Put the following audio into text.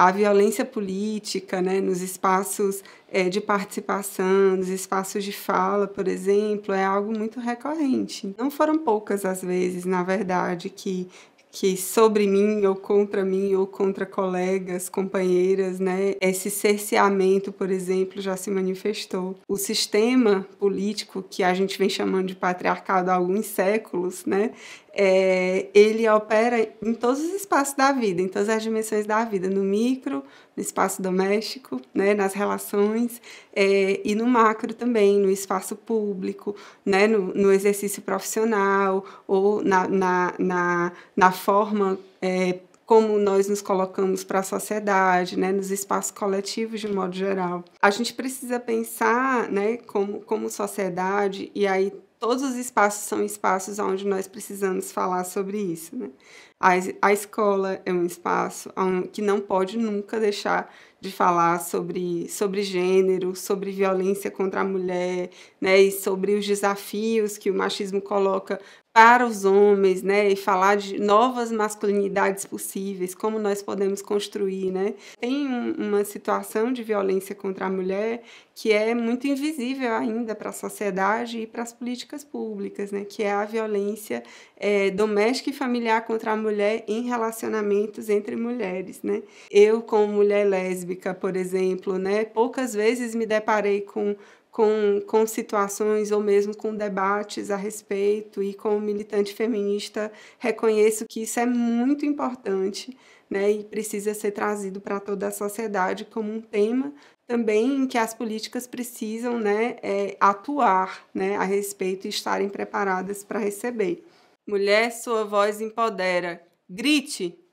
a violência política né, nos espaços é, de participação, nos espaços de fala, por exemplo, é algo muito recorrente. Não foram poucas as vezes, na verdade, que que sobre mim ou contra mim ou contra colegas, companheiras, né? Esse cerceamento, por exemplo, já se manifestou. O sistema político que a gente vem chamando de patriarcado há alguns séculos, né? É, ele opera em todos os espaços da vida, em todas as dimensões da vida, no micro, no espaço doméstico, né, nas relações é, e no macro também, no espaço público, né, no, no exercício profissional ou na, na, na, na forma é, como nós nos colocamos para a sociedade, né, nos espaços coletivos de modo geral. A gente precisa pensar, né, como, como sociedade, e aí todos os espaços são espaços onde nós precisamos falar sobre isso. Né? A, a escola é um espaço que não pode nunca deixar de falar sobre, sobre gênero, sobre violência contra a mulher, né? e sobre os desafios que o machismo coloca para os homens, né, e falar de novas masculinidades possíveis, como nós podemos construir, né? Tem uma situação de violência contra a mulher que é muito invisível ainda para a sociedade e para as políticas públicas, né, que é a violência é, doméstica e familiar contra a mulher em relacionamentos entre mulheres, né? Eu como mulher lésbica, por exemplo, né, poucas vezes me deparei com com, com situações ou mesmo com debates a respeito e como militante feminista reconheço que isso é muito importante né, e precisa ser trazido para toda a sociedade como um tema também em que as políticas precisam né, é, atuar né, a respeito e estarem preparadas para receber. Mulher, sua voz empodera. Grite,